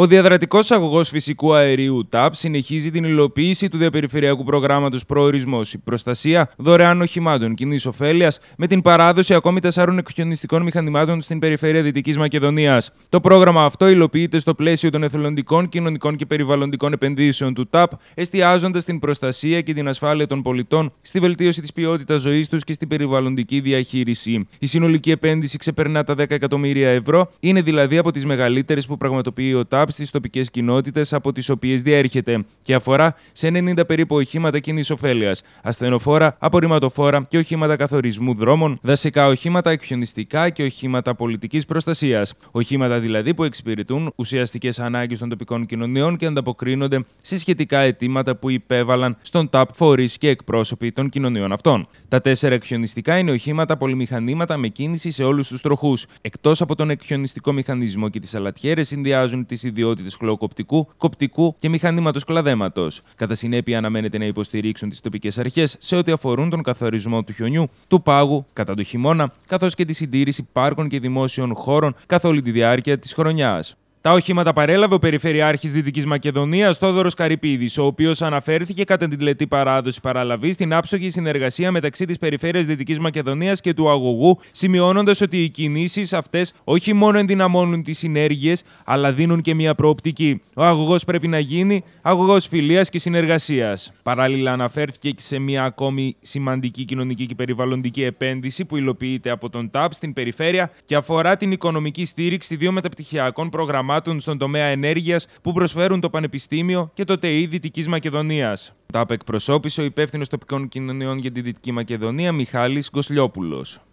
Ο διαδρατικός αγωγός φυσικού αερίου ΤΑΠ συνεχίζει την υλοποίηση του διαπεριφερειακού προγράμματος Προορισμός, η προστασία δωρεάν οχημάτων κοινής ωφέλειας με την παράδοση ακόμη τεσσάρων εκχιονιστικών μηχανημάτων στην περιφέρεια Δυτικής Μακεδονίας. Το πρόγραμμα αυτό υλοποιείται στο πλαίσιο των εθελοντικών, κοινωνικών και περιβαλλοντικών επενδύσεων του ΤΑΠ, εστιάζοντας την προστασία και την ασφάλεια των πολιτών, στη βελτίωση της ποιότητας ζωής τους και στην περιβαλλοντική διαχείριση. Η συνολική επένδυση ξεπερνά τα 10 εκατομμύρια ευρώ, είναι δηλαδή από τις μεγαλύτερες που πραγματοποιεί ο ΤΑΠ στις στι τοπικές κοινότητες από τις οποίες διέρχεται και αφορά σε 90 περίπου οχήματα κοινής ωφέλειας, ασθενοφόρα, απορριμματοφόρα και οχήματα καθορισμού δρόμων, δασικά οχήματα, εκχιονιστικά και οχήματα πολιτικής προστασίας. Οχήματα δηλαδή που εξυπηρετούν ουσιαστικές ανάγκες των τοπικών κοινωνιών και ανταποκρίνονται σε σχετικά αιτήματα που υπέβαλαν στον ΤΑΠ φορείς και εκπρόσωποι των κοινωνιών αυτών. Τα τέσσερα εκχιονιστικά είναι οχήματα πολυμηχανήματα με κίνηση σε όλους τους τροχούς. Εκτός από τον εκχιονιστικό μηχανισμό και τις αλατιέρες, συνδυάζουν τις ιδιότητες χλωοκοπτικού, κοπτικού και μηχανήματος κλαδέματος. Κατά συνέπεια, αναμένεται να υποστηρίξουν τις τοπικές αρχές σε ό,τι αφορούν τον καθορισμό του χιονιού, του πάγου κατά το χειμώνα, καθώς και τη συντήρηση πάρκων και δημόσιων χώρων καθ' όλη τη διάρκεια της χρονιάς. Τα οχήματα παρέλαβε ο Περιφερειάρχης Δυτικής Μακεδονίας, Τόδωρο Καρυπίδης, ο οποίος αναφέρθηκε κατά την τηλετή παράδοση παραλαβής στην άψογη συνεργασία μεταξύ της Περιφέρειας Δυτικής Μακεδονίας και του αγωγού, σημειώνοντας ότι οι κινήσεις αυτές όχι μόνο ενδυναμώνουν τις συνέργειες, αλλά δίνουν και μια προοπτική. Ο αγωγός πρέπει να γίνει αγωγός φιλίας και συνεργασίας. Παράλληλα, αναφέρθηκε και σε μια ακόμη σημαντική κοινωνική και περιβαλλοντική επένδυση που υλοποιείται από τον ΤΑΠ στην Περιφέρεια και αφορά την οικονομική στήριξη δύο μεταπτυχιακών προγραμμάτων στον τομέα ενέργειας που προσφέρουν το Πανεπιστήμιο και το ΤΕΗ Δυτικής Μακεδονίας. Τα απεκπροσώπησε ο υπεύθυνος τοπικών κοινωνιών για τη Δυτική Μακεδονία, Μιχάλης Γκοσλιόπουλος.